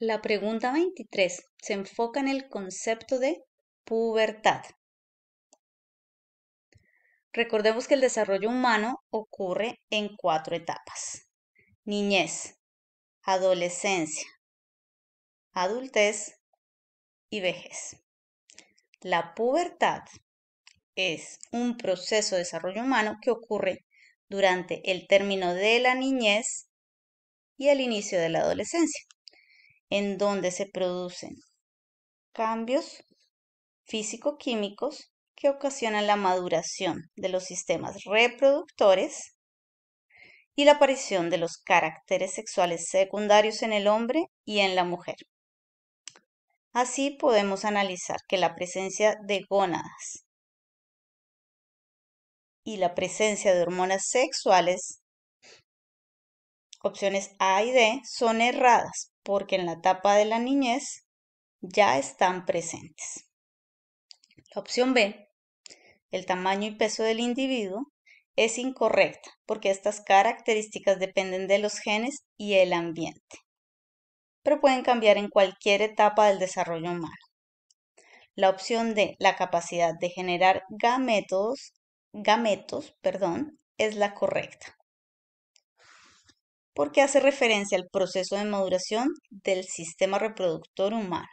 La pregunta 23 se enfoca en el concepto de pubertad. Recordemos que el desarrollo humano ocurre en cuatro etapas. Niñez, adolescencia, adultez y vejez. La pubertad es un proceso de desarrollo humano que ocurre durante el término de la niñez y el inicio de la adolescencia en donde se producen cambios físico-químicos que ocasionan la maduración de los sistemas reproductores y la aparición de los caracteres sexuales secundarios en el hombre y en la mujer. Así podemos analizar que la presencia de gónadas y la presencia de hormonas sexuales opciones A y D son erradas porque en la etapa de la niñez ya están presentes. La opción B, el tamaño y peso del individuo, es incorrecta porque estas características dependen de los genes y el ambiente, pero pueden cambiar en cualquier etapa del desarrollo humano. La opción D, la capacidad de generar gametos, gametos perdón, es la correcta porque hace referencia al proceso de maduración del sistema reproductor humano.